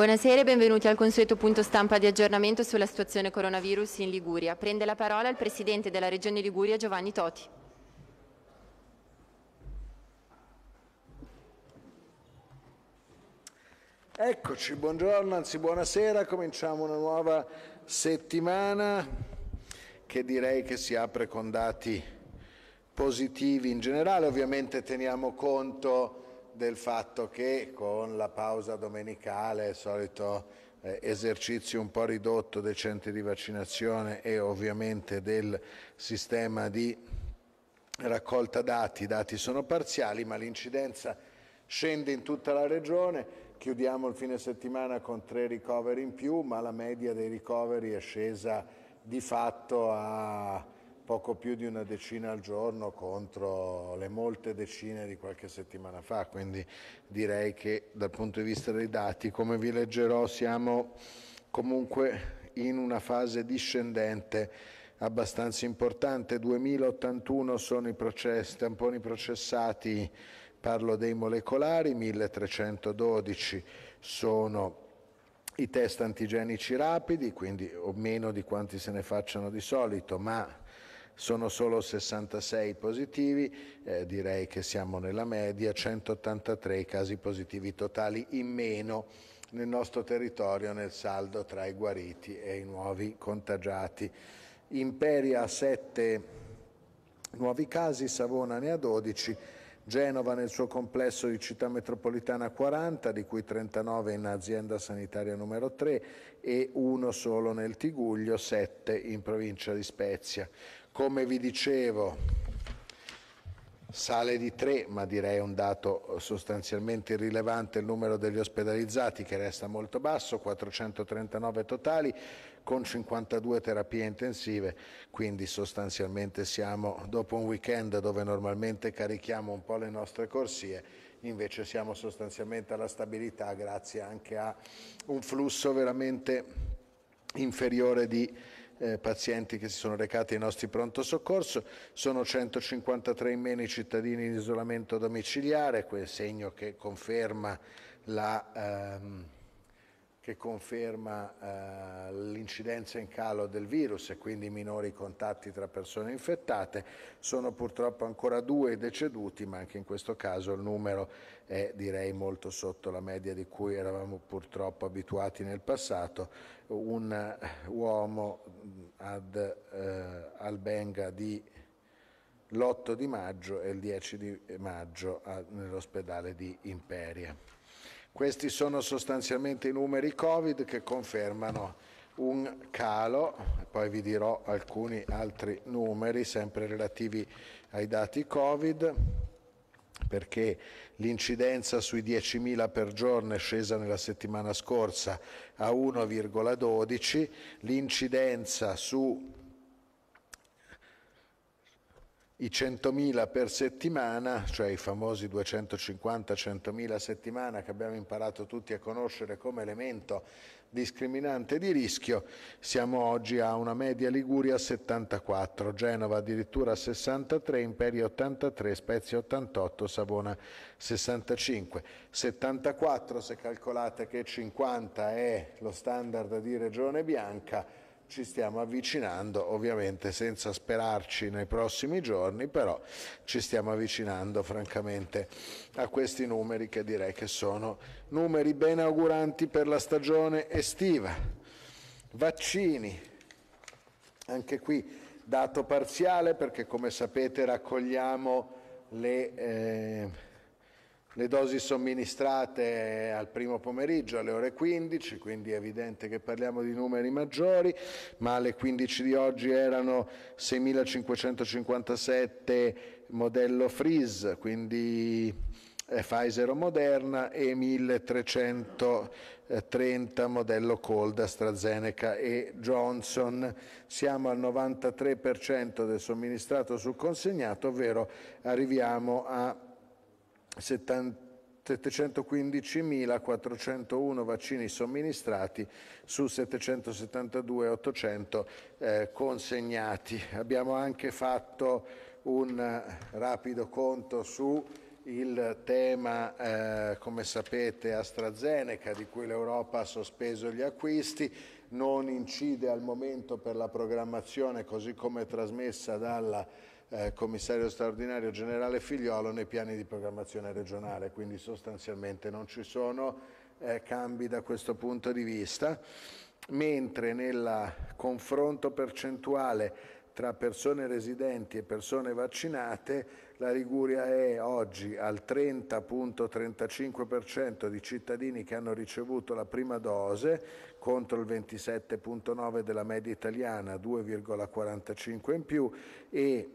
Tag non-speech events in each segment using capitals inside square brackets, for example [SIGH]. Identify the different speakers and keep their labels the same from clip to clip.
Speaker 1: Buonasera e benvenuti al consueto punto stampa di aggiornamento sulla situazione coronavirus in Liguria. Prende la parola il Presidente della Regione Liguria Giovanni Toti.
Speaker 2: Eccoci, buongiorno, anzi buonasera, cominciamo una nuova settimana che direi che si apre con dati positivi in generale, ovviamente teniamo conto del fatto che con la pausa domenicale, solito eh, esercizio un po' ridotto dei centri di vaccinazione e ovviamente del sistema di raccolta dati, i dati sono parziali, ma l'incidenza scende in tutta la regione, chiudiamo il fine settimana con tre ricoveri in più, ma la media dei ricoveri è scesa di fatto a poco più di una decina al giorno contro le molte decine di qualche settimana fa, quindi direi che dal punto di vista dei dati, come vi leggerò, siamo comunque in una fase discendente abbastanza importante. 2081 sono i processi, tamponi processati, parlo dei molecolari, 1312 sono i test antigenici rapidi, quindi o meno di quanti se ne facciano di solito, ma sono solo 66 positivi, eh, direi che siamo nella media, 183 casi positivi totali in meno nel nostro territorio nel saldo tra i guariti e i nuovi contagiati. Imperia ha 7 nuovi casi, Savona ne ha 12, Genova nel suo complesso di città metropolitana 40, di cui 39 in azienda sanitaria numero 3 e uno solo nel Tiguglio, 7 in provincia di Spezia. Come vi dicevo, sale di 3, ma direi un dato eh, sostanzialmente irrilevante il numero degli ospedalizzati che resta molto basso, 439 totali con 52 terapie intensive, quindi sostanzialmente siamo dopo un weekend dove normalmente carichiamo un po' le nostre corsie, invece siamo sostanzialmente alla stabilità grazie anche a un flusso veramente inferiore di eh, pazienti che si sono recati ai nostri pronto soccorso, sono 153 in meno i cittadini in isolamento domiciliare, quel segno che conferma la... Ehm, che conferma eh, l'incidenza in calo del virus e quindi minori contatti tra persone infettate. Sono purtroppo ancora due deceduti, ma anche in questo caso il numero è direi molto sotto la media di cui eravamo purtroppo abituati nel passato. Un eh, uomo ad eh, Albenga di l'8 di maggio e il 10 di maggio a, nell'ospedale di Imperia. Questi sono sostanzialmente i numeri Covid che confermano un calo, poi vi dirò alcuni altri numeri sempre relativi ai dati Covid perché l'incidenza sui 10.000 per giorno è scesa nella settimana scorsa a 1,12, l'incidenza su i 100.000 per settimana, cioè i famosi 250-100.000 a settimana che abbiamo imparato tutti a conoscere come elemento discriminante di rischio, siamo oggi a una media Liguria 74, Genova addirittura 63, Imperia 83, Spezia 88, Savona 65. 74 se calcolate che 50 è lo standard di Regione Bianca, ci stiamo avvicinando, ovviamente senza sperarci nei prossimi giorni, però ci stiamo avvicinando francamente a questi numeri che direi che sono numeri ben auguranti per la stagione estiva. Vaccini, anche qui dato parziale perché come sapete raccogliamo le... Eh, le dosi somministrate al primo pomeriggio alle ore 15, quindi è evidente che parliamo di numeri maggiori, ma alle 15 di oggi erano 6.557 modello Freeze, quindi eh, Pfizer o Moderna e 1330 modello Cold, AstraZeneca e Johnson. Siamo al 93% del somministrato sul consegnato, ovvero arriviamo a 715.401 vaccini somministrati su 772.800 eh, consegnati. Abbiamo anche fatto un rapido conto su il tema, eh, come sapete, AstraZeneca, di cui l'Europa ha sospeso gli acquisti, non incide al momento per la programmazione, così come trasmessa dalla eh, commissario straordinario generale Figliolo nei piani di programmazione regionale, quindi sostanzialmente non ci sono eh, cambi da questo punto di vista, mentre nel confronto percentuale tra persone residenti e persone vaccinate, la Liguria è oggi al 30.35% di cittadini che hanno ricevuto la prima dose contro il 27.9% della media italiana, 2,45 in più, e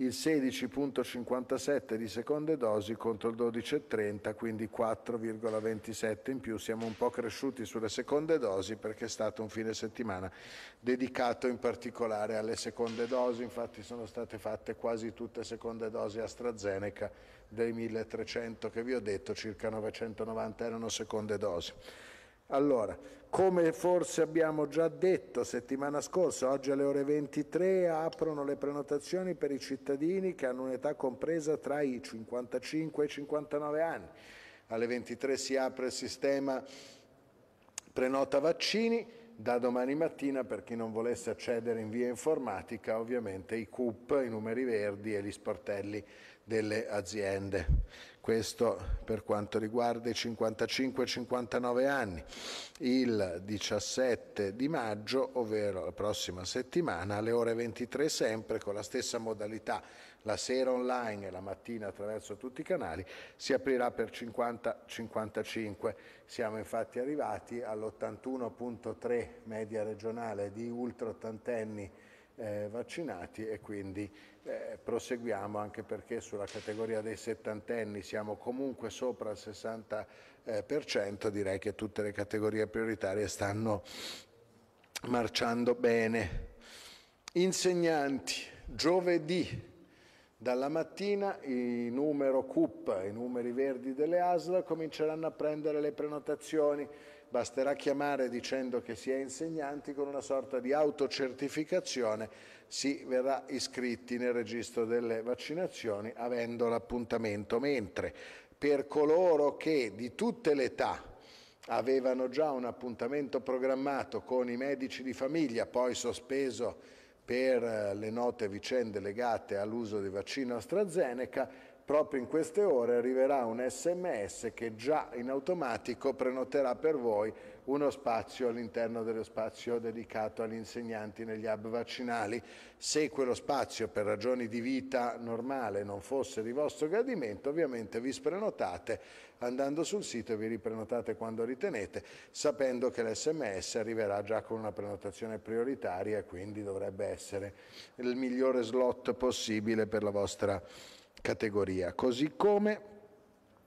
Speaker 2: il 16.57 di seconde dosi contro il 12.30, quindi 4,27 in più. Siamo un po' cresciuti sulle seconde dosi perché è stato un fine settimana dedicato in particolare alle seconde dosi, infatti sono state fatte quasi tutte seconde dosi AstraZeneca, dei 1.300 che vi ho detto circa 990 erano seconde dosi. Allora, come forse abbiamo già detto settimana scorsa, oggi alle ore 23 aprono le prenotazioni per i cittadini che hanno un'età compresa tra i 55 e i 59 anni. Alle 23 si apre il sistema prenota vaccini da domani mattina per chi non volesse accedere in via informatica ovviamente i CUP, i numeri verdi e gli sportelli delle aziende. Questo per quanto riguarda i 55-59 anni. Il 17 di maggio, ovvero la prossima settimana, alle ore 23 sempre con la stessa modalità la sera online e la mattina attraverso tutti i canali, si aprirà per 50-55. Siamo infatti arrivati all'81.3 media regionale di ultra ottantenni eh, vaccinati e quindi eh, proseguiamo anche perché sulla categoria dei settantenni siamo comunque sopra il 60%, eh, direi che tutte le categorie prioritarie stanno marciando bene. Insegnanti, giovedì dalla mattina i numero CUP, i numeri verdi delle ASL, cominceranno a prendere le prenotazioni. Basterà chiamare dicendo che si è insegnanti con una sorta di autocertificazione, si verrà iscritti nel registro delle vaccinazioni avendo l'appuntamento, mentre per coloro che di tutte le età avevano già un appuntamento programmato con i medici di famiglia, poi sospeso per eh, le note vicende legate all'uso di vaccino AstraZeneca, proprio in queste ore arriverà un sms che già in automatico prenoterà per voi uno spazio all'interno dello spazio dedicato agli insegnanti negli hub vaccinali. Se quello spazio per ragioni di vita normale non fosse di vostro gradimento, ovviamente vi sprenotate andando sul sito e vi riprenotate quando ritenete, sapendo che l'SMS arriverà già con una prenotazione prioritaria e quindi dovrebbe essere il migliore slot possibile per la vostra categoria. Così come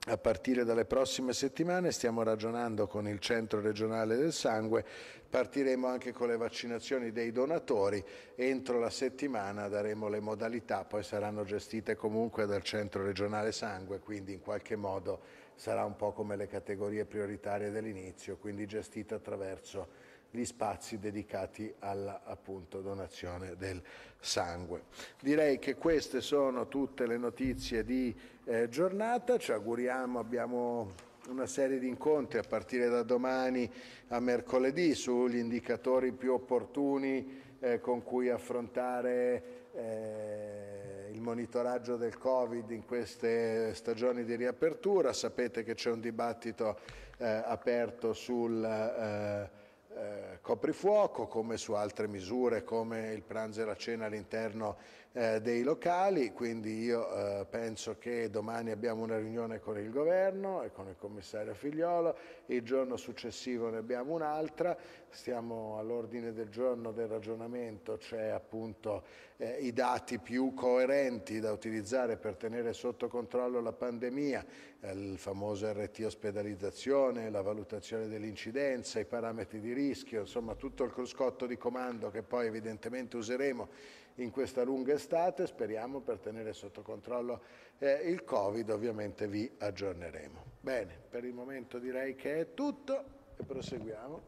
Speaker 2: a partire dalle prossime settimane stiamo ragionando con il Centro regionale del sangue, partiremo anche con le vaccinazioni dei donatori, entro la settimana daremo le modalità, poi saranno gestite comunque dal Centro regionale sangue, quindi in qualche modo sarà un po' come le categorie prioritarie dell'inizio, quindi gestite attraverso gli spazi dedicati alla appunto, donazione del sangue. Direi che queste sono tutte le notizie di eh, giornata, ci auguriamo abbiamo una serie di incontri a partire da domani a mercoledì sugli indicatori più opportuni eh, con cui affrontare eh, il monitoraggio del Covid in queste stagioni di riapertura. Sapete che c'è un dibattito eh, aperto sul eh, eh, coprifuoco, come su altre misure come il pranzo e la cena all'interno eh, dei locali, quindi io eh, penso che domani abbiamo una riunione con il governo e con il commissario Figliolo, il giorno successivo ne abbiamo un'altra, stiamo all'ordine del giorno del ragionamento, c'è appunto eh, i dati più coerenti da utilizzare per tenere sotto controllo la pandemia, eh, il famoso RT ospedalizzazione, la valutazione dell'incidenza, i parametri di rischio, insomma tutto il cruscotto di comando che poi evidentemente useremo in questa lunga estate, speriamo per tenere sotto controllo eh, il Covid, ovviamente vi aggiorneremo. Bene, per il momento direi che è tutto e proseguiamo.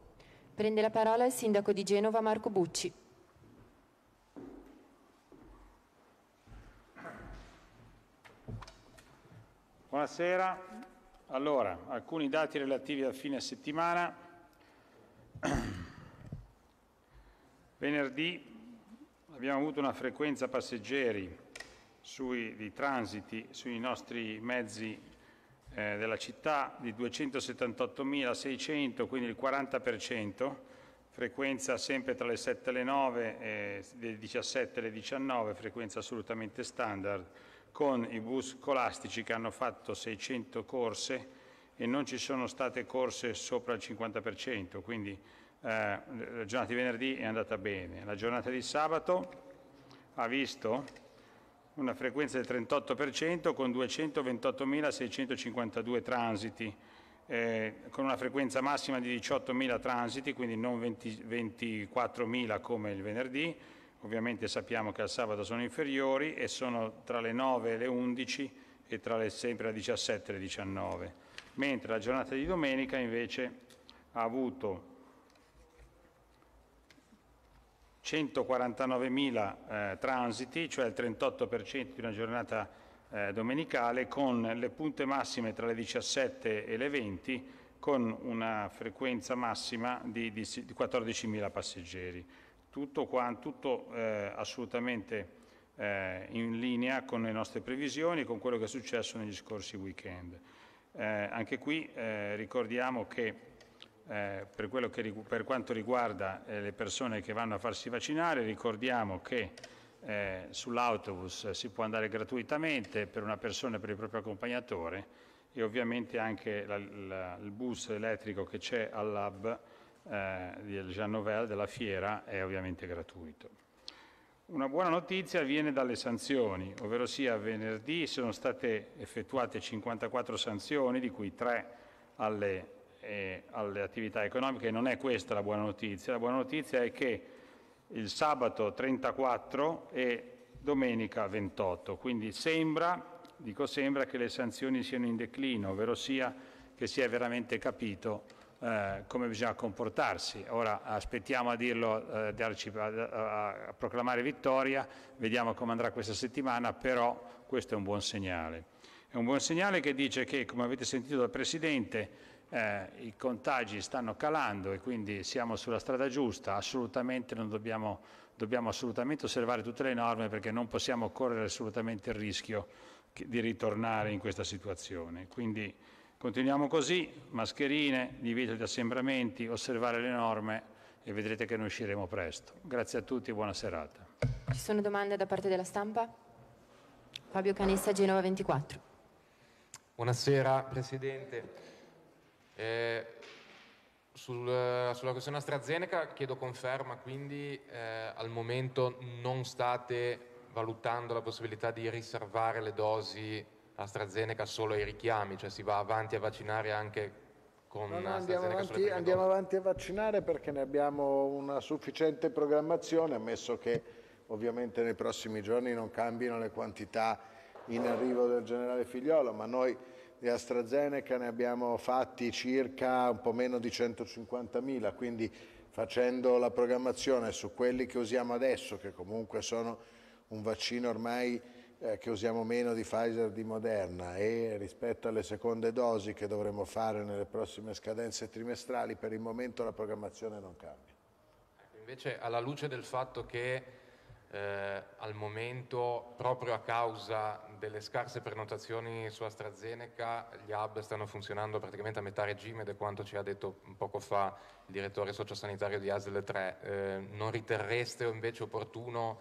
Speaker 1: Prende la parola il sindaco di Genova Marco Bucci.
Speaker 3: Buonasera, allora alcuni dati relativi al fine settimana. [CLEARS THROAT] Venerdì abbiamo avuto una frequenza passeggeri sui, di transiti sui nostri mezzi eh, della città di 278.600, quindi il 40%, frequenza sempre tra le 7 e le 9, eh, le 17 e le 19, frequenza assolutamente standard, con i bus scolastici che hanno fatto 600 corse e non ci sono state corse sopra il 50%, quindi eh, la giornata di venerdì è andata bene, la giornata di sabato ha visto una frequenza del 38% con 228.652 transiti, eh, con una frequenza massima di 18.000 transiti, quindi non 20, 24.000 come il venerdì, ovviamente sappiamo che al sabato sono inferiori e sono tra le 9 e le 11 e tra le sempre le 17 e le 19, mentre la giornata di domenica invece ha avuto 149.000 eh, transiti, cioè il 38% di una giornata eh, domenicale, con le punte massime tra le 17 e le 20, con una frequenza massima di, di, di 14.000 passeggeri. Tutto, qua, tutto eh, assolutamente eh, in linea con le nostre previsioni e con quello che è successo negli scorsi weekend. Eh, anche qui eh, ricordiamo che eh, per, che, per, quanto riguarda eh, le persone che vanno a farsi vaccinare, ricordiamo che eh, sull'autobus si può andare gratuitamente per una persona e per il proprio accompagnatore e ovviamente anche la, la, il bus elettrico che c'è al all'hub eh, del Jean Nouvel della fiera è ovviamente gratuito. Una buona notizia viene dalle sanzioni, ovvero sia venerdì sono state effettuate 54 sanzioni, di cui 3 alle eh, alle attività economiche, non è questa la buona notizia, la buona notizia è che il sabato 34 e domenica 28, quindi sembra, dico sembra, che le sanzioni siano in declino, ovvero sia che si è veramente capito eh, come bisogna comportarsi. Ora aspettiamo a dirlo, eh, darci, a, a, a proclamare vittoria, vediamo come andrà questa settimana, però questo è un buon segnale. È un buon segnale che dice che, come avete sentito dal Presidente, eh, i contagi stanno calando e quindi siamo sulla strada giusta, assolutamente non dobbiamo, dobbiamo assolutamente osservare tutte le norme perché non possiamo correre assolutamente il rischio di ritornare in questa situazione. Quindi continuiamo così, mascherine, divieto di assembramenti, osservare le norme e vedrete che ne usciremo presto. Grazie a tutti e buona serata.
Speaker 1: Ci sono domande da parte della stampa? Fabio Canessa, Genova 24. Buonasera Presidente. Eh, sul, sulla questione AstraZeneca chiedo conferma, quindi eh, al momento non state valutando la possibilità di riservare le dosi AstraZeneca solo ai richiami, cioè si va avanti a vaccinare anche con no, no, andiamo, avanti,
Speaker 2: andiamo avanti a vaccinare perché ne abbiamo una sufficiente programmazione, ammesso che ovviamente nei prossimi giorni non cambino le quantità in arrivo del generale Figliolo, ma noi di AstraZeneca ne abbiamo fatti circa un po' meno di 150.000, quindi facendo la programmazione su quelli che usiamo adesso, che comunque sono un vaccino ormai eh, che usiamo meno di Pfizer di Moderna e rispetto alle seconde dosi che dovremo fare nelle prossime scadenze trimestrali, per il momento la programmazione non cambia.
Speaker 1: Invece alla luce del fatto che eh, al momento, proprio a causa delle scarse prenotazioni su AstraZeneca, gli hub stanno funzionando praticamente a metà regime ed è quanto ci ha detto poco fa il direttore sociosanitario di ASL 3. Eh, non riterreste invece opportuno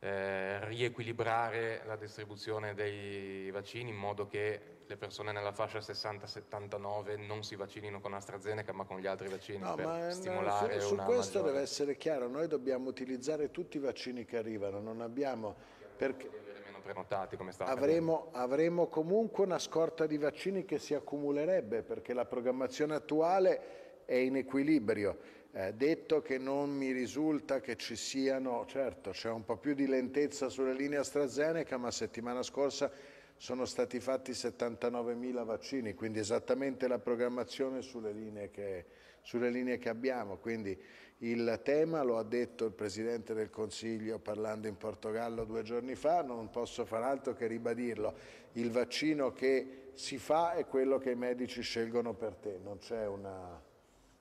Speaker 1: eh, riequilibrare la distribuzione dei vaccini in modo che le persone nella fascia 60-79 non si vaccinino con AstraZeneca ma con gli altri vaccini no, per ma eh, stimolare su, su questo maggiore... deve
Speaker 2: essere chiaro, noi dobbiamo utilizzare tutti i vaccini che arrivano, non abbiamo
Speaker 1: perché prenotati come sta avremo,
Speaker 2: avremo comunque una scorta di vaccini che si accumulerebbe perché la programmazione attuale è in equilibrio. Eh, detto che non mi risulta che ci siano, certo c'è un po' più di lentezza sulle linee AstraZeneca, ma settimana scorsa sono stati fatti 79.000 vaccini, quindi esattamente la programmazione sulle linee, che, sulle linee che abbiamo. Quindi il tema, lo ha detto il Presidente del Consiglio parlando in Portogallo due giorni fa, non posso far altro che ribadirlo, il vaccino che si fa è quello che i medici scelgono per te, non c'è una...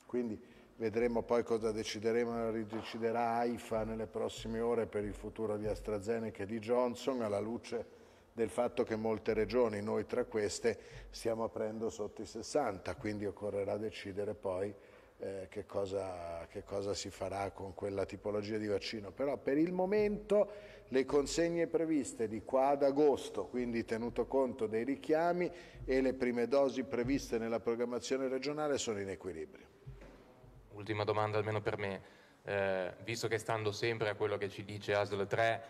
Speaker 2: Quindi vedremo poi cosa decideremo, deciderà AIFA nelle prossime ore per il futuro di AstraZeneca e di Johnson alla luce del fatto che molte regioni, noi tra queste, stiamo aprendo sotto i 60, quindi occorrerà decidere poi eh, che, cosa, che, cosa, si farà con quella tipologia di vaccino. Però per il momento le consegne previste di qua ad agosto, quindi tenuto conto dei richiami, e le prime dosi previste nella programmazione regionale sono in equilibrio.
Speaker 1: Ultima domanda almeno per me, eh, visto che stando sempre a quello che ci dice ASL 3,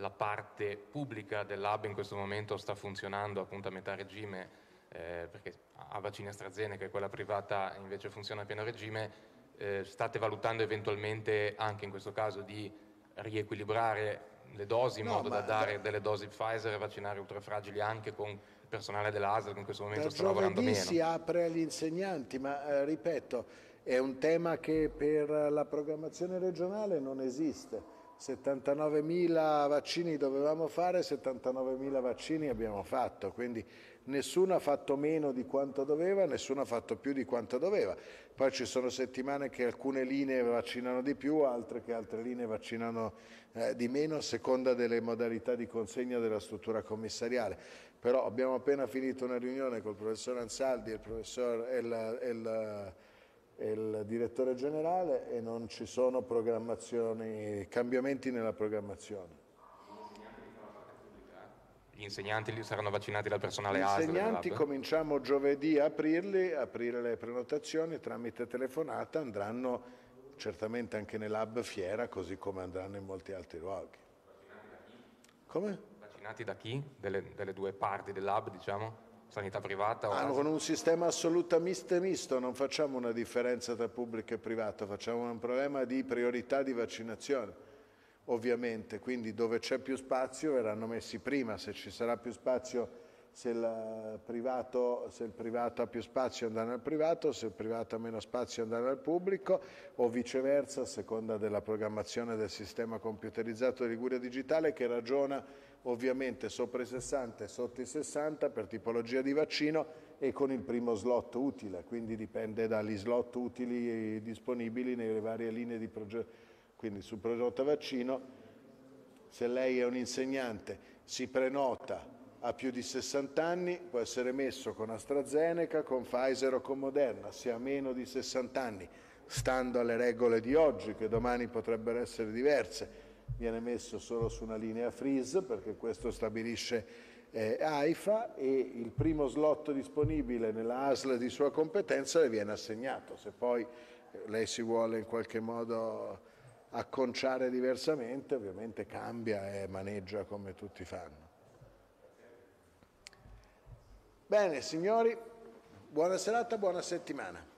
Speaker 1: la parte pubblica dell'hub in questo momento sta funzionando appunto a metà regime, eh, perché ha vaccini AstraZeneca e quella privata invece funziona a pieno regime, eh, state valutando eventualmente anche in questo caso di riequilibrare le dosi in no, modo da dare da... delle dosi Pfizer e vaccinare ultrafragili anche con personale dell'ASL che in questo momento da sta lavorando meno. si
Speaker 2: apre agli insegnanti, ma eh, ripeto, è un tema che per la programmazione regionale non esiste 79.000 vaccini dovevamo fare, 79.000 vaccini abbiamo fatto, quindi nessuno ha fatto meno di quanto doveva, nessuno ha fatto più di quanto doveva. Poi ci sono settimane che alcune linee vaccinano di più, altre che altre linee vaccinano eh, di meno, a seconda delle modalità di consegna della struttura commissariale. Però abbiamo appena finito una riunione col professor Ansaldi e il professor... E la, e la, il direttore generale e non ci sono programmazioni, cambiamenti nella programmazione.
Speaker 1: Gli insegnanti saranno vaccinati dal personale ASL? Gli insegnanti
Speaker 2: cominciamo giovedì a aprirli, aprire le prenotazioni tramite telefonata, andranno certamente anche nell'hub fiera così come andranno in molti altri luoghi. Vaccinati da chi? Come?
Speaker 1: Vaccinati da chi? Delle, delle due parti dell'hub diciamo? sanità privata? Ah, con
Speaker 2: un sistema assolutamente misto, non facciamo una differenza tra pubblico e privato, facciamo un problema di priorità di vaccinazione ovviamente, quindi dove c'è più spazio verranno messi prima, se ci sarà più spazio, se il privato, se il privato ha più spazio andranno al privato, se il privato ha meno spazio andranno al pubblico o viceversa a seconda della programmazione del sistema computerizzato di Liguria Digitale che ragiona ovviamente sopra i 60 e sotto i 60 per tipologia di vaccino e con il primo slot utile, quindi dipende dagli slot utili disponibili nelle varie linee di progetto. Quindi sul progetto vaccino, se lei è un insegnante, si prenota a più di 60 anni può essere messo con AstraZeneca, con Pfizer o con Moderna, se ha meno di 60 anni, stando alle regole di oggi, che domani potrebbero essere diverse, viene messo solo su una linea freeze perché questo stabilisce eh, AIFA e il primo slot disponibile nella ASL di sua competenza le viene assegnato. Se poi eh, lei si vuole in qualche modo acconciare diversamente, ovviamente cambia e maneggia come tutti fanno. Bene, signori, buona serata, buona settimana.